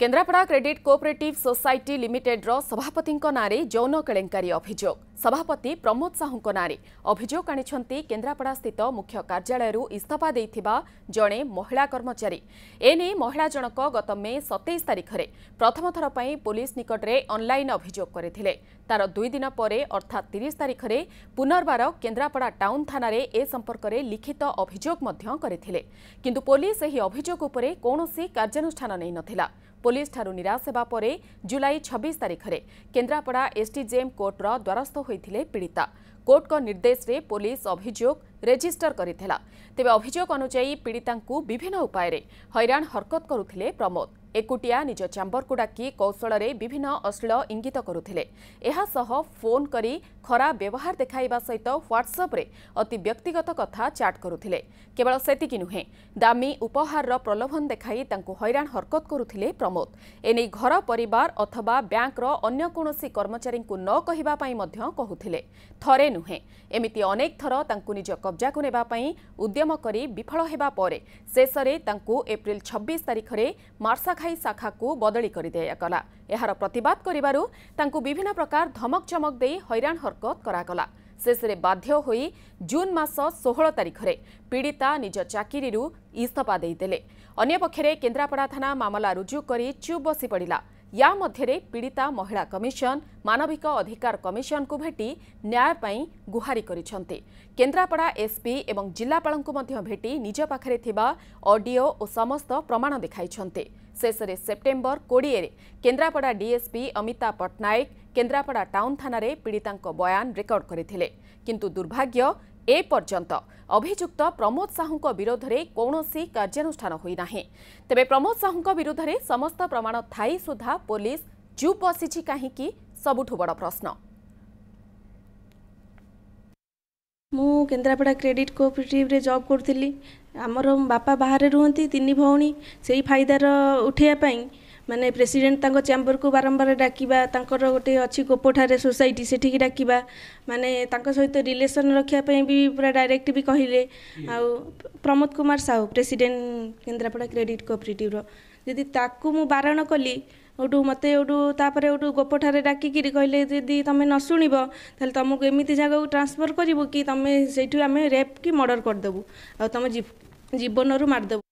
Kendrapara credit cooperative society ଲିମିଟେଡ୍ର ସଭାପତିଙ୍କ ନାଁରେ ଯୌନ କେଳେଙ୍କାରୀ ଅଭିଯୋଗ ସଭାପତି ପ୍ରମୋଦ ସାହୁଙ୍କ ନାଁରେ ଅଭିଯୋଗ ଆଣିଛନ୍ତି କେନ୍ଦ୍ରାପଡ଼ା ସ୍ଥିତ ମୁଖ୍ୟ କାର୍ଯ୍ୟାଳୟରୁ ଇସ୍ତଫା ଦେଇଥିବା ଜଣେ ମହିଳା କର୍ମଚାରୀ ଏନେଇ ମହିଳା ଜଣକ ଗତ ମେ ସତେଇଶ ତାରିଖରେ ପ୍ରଥମ ଥର ପାଇଁ ପୋଲିସ ନିକଟରେ ଅନ୍ଲାଇନ୍ ଅଭିଯୋଗ କରିଥିଲେ ତାର ଦୁଇ ଦିନ ପରେ ଅର୍ଥାତ୍ ତିରିଶ ତାରିଖରେ ପୁନର୍ବାର କେନ୍ଦ୍ରାପଡ଼ା ଟାଉନ୍ ଥାନାରେ ଏ ସମ୍ପର୍କରେ ଲିଖିତ ଅଭିଯୋଗ ମଧ୍ୟ କରିଥିଲେ କିନ୍ତୁ ପୋଲିସ ଏହି ଅଭିଯୋଗ ଉପରେ କୌଣସି କାର୍ଯ୍ୟାନୁଷ୍ଠାନ ନେଇନଥିଲା ପୋଲିସଠାରୁ ନିରାଶ ହେବା ପରେ ଜୁଲାଇ ଛବିଶ ତାରିଖରେ କେନ୍ଦ୍ରାପଡ଼ା ଏସ୍ଡିଜେଏମ୍ କୋର୍ଟର ଦ୍ୱାରସ୍ଥ होते पीड़िता कोर्ट को निर्देश रे पुलिस अभोग रेजिस्टर करे अभोग अनुजाई पीड़िता विभिन्न उपाय हईरा हरकत करुले प्रमोद ଏକୁଟିଆ ନିଜ ଚାମ୍ବରକୁ ଡାକି କୌଶଳରେ ବିଭିନ୍ନ ଅଶ୍ଳୀଳ ଇଙ୍ଗିତ କରୁଥିଲେ ଏହାସହ ଫୋନ୍ କରି ଖରାପ ବ୍ୟବହାର ଦେଖାଇବା ସହିତ ହ୍ୱାଟ୍ସଆପ୍ରେ ଅତି ବ୍ୟକ୍ତିଗତ କଥା ଚାଟ୍ କରୁଥିଲେ କେବଳ ସେତିକି ନୁହେଁ ଦାମୀ ଉପହାରର ପ୍ରଲୋଭନ ଦେଖାଇ ତାଙ୍କୁ ହଇରାଣ ହରକତ କରୁଥିଲେ ପ୍ରମୋଦ ଏନେଇ ଘର ପରିବାର ଅଥବା ବ୍ୟାଙ୍କର ଅନ୍ୟ କୌଣସି କର୍ମଚାରୀଙ୍କୁ ନ କହିବା ପାଇଁ ମଧ୍ୟ କହୁଥିଲେ ଥରେ ନୁହେଁ ଏମିତି ଅନେକ ଥର ତାଙ୍କୁ ନିଜ କବ୍ଜାକୁ ନେବା ପାଇଁ ଉଦ୍ୟମ କରି ବିଫଳ ହେବା ପରେ ଶେଷରେ ତାଙ୍କୁ ଏପ୍ରିଲ ଛବିଶ ତାରିଖରେ ମାର୍ଶାଖା ସାଂଘାଇ ଶାଖାକୁ ବଦଳି କରିଦିଆଗଲା ଏହାର ପ୍ରତିବାଦ କରିବାରୁ ତାଙ୍କୁ ବିଭିନ୍ନ ପ୍ରକାର ଧମକ ଚମକ ଦେଇ ହଇରାଣ ହରକତ କରାଗଲା ଶେଷରେ ବାଧ୍ୟ ହୋଇ ଜୁନ୍ ମାସ ଷୋହଳ ତାରିଖରେ ପୀଡ଼ିତା ନିଜ ଚାକିରିରୁ ଇସ୍ତଫା ଦେଇଦେଲେ ଅନ୍ୟପକ୍ଷରେ କେନ୍ଦ୍ରାପଡ଼ା ଥାନା ମାମଲା ରୁଜୁ କରି ଚୁପ୍ ବସି ପଡ଼ିଲା या मध्यरे पीड़िता महिला कमिशन मानविक अधिकार कमिशन को भेटी न्याय पई गुहारी करिछन्ते केंद्रापड़ा एसपी एवं जिल्लापाल को मध्य भेटी निज पाखरे थिबा ऑडियो ओ समस्त प्रमाण देखाइछन्ते शेषरे सेप्टेम्बर कोड़े केन्द्रापड़ा डीएसपी अमिता पट्टनायक केन्द्रापड़ा टाउन थाना पीड़िता बयान रेकर्ड करते कि दुर्भाग्य ଏ ପର୍ଯ୍ୟନ୍ତ ଅଭିଯୁକ୍ତ ପ୍ରମୋଦ ସାହୁଙ୍କ ବିରୋଧରେ କୌଣସି କାର୍ଯ୍ୟାନୁଷ୍ଠାନ ହୋଇନାହିଁ ତେବେ ପ୍ରମୋଦ ସାହୁଙ୍କ ବିରୁଦ୍ଧରେ ସମସ୍ତ ପ୍ରମାଣ ଥାଇ ସୁଦ୍ଧା ପୋଲିସ ଚୁପ୍ ବସିଛି କାହିଁକି ସବୁଠୁ ବଡ଼ ପ୍ରଶ୍ନ ମୁଁ କେନ୍ଦ୍ରାପଡ଼ା କ୍ରେଡ଼ିଟ୍ କୋଅପରେଟିଭରେ ଜବ୍ କରୁଥିଲି ଆମର ବାପା ବାହାରେ ରୁହନ୍ତି ତିନି ଭଉଣୀ ସେଇ ଫାଇଦାର ଉଠାଇବା ପାଇଁ ମାନେ ପ୍ରେସିଡେଣ୍ଟ ତାଙ୍କ ଚ୍ୟାମ୍ବରକୁ ବାରମ୍ବାର ଡାକିବା ତାଙ୍କର ଗୋଟେ ଅଛି କୋପଠାରେ ସୋସାଇଟି ସେଠିକି ଡାକିବା ମାନେ ତାଙ୍କ ସହିତ ରିଲେସନ୍ ରଖିବା ପାଇଁ ବି ପୁରା ଡାଇରେକ୍ଟ ବି କହିଲେ ଆଉ ପ୍ରମୋଦ କୁମାର ସାହୁ ପ୍ରେସିଡେଣ୍ଟ କେନ୍ଦ୍ରାପଡ଼ା କ୍ରେଡ଼ିଟ୍ କୋଅପରେଟିଭ୍ର ଯଦି ତାକୁ ମୁଁ ବାରଣ କଲି ମୋତେ মতো ତାପରେ তাপরে ଗୋପଠାରେ ଡାକିକିରି କହିଲେ ଯଦି যদি ନ ଶୁଣିବ ତାହେଲେ তাহলে ଏମିତି ଜାଗାକୁ জায়গাকে କରିବୁ କି কি ସେଇଠୁ ଆମେ ରେପ୍ କି কি କରିଦେବୁ ଆଉ আম ଜୀବନରୁ ମାରିଦେବୁ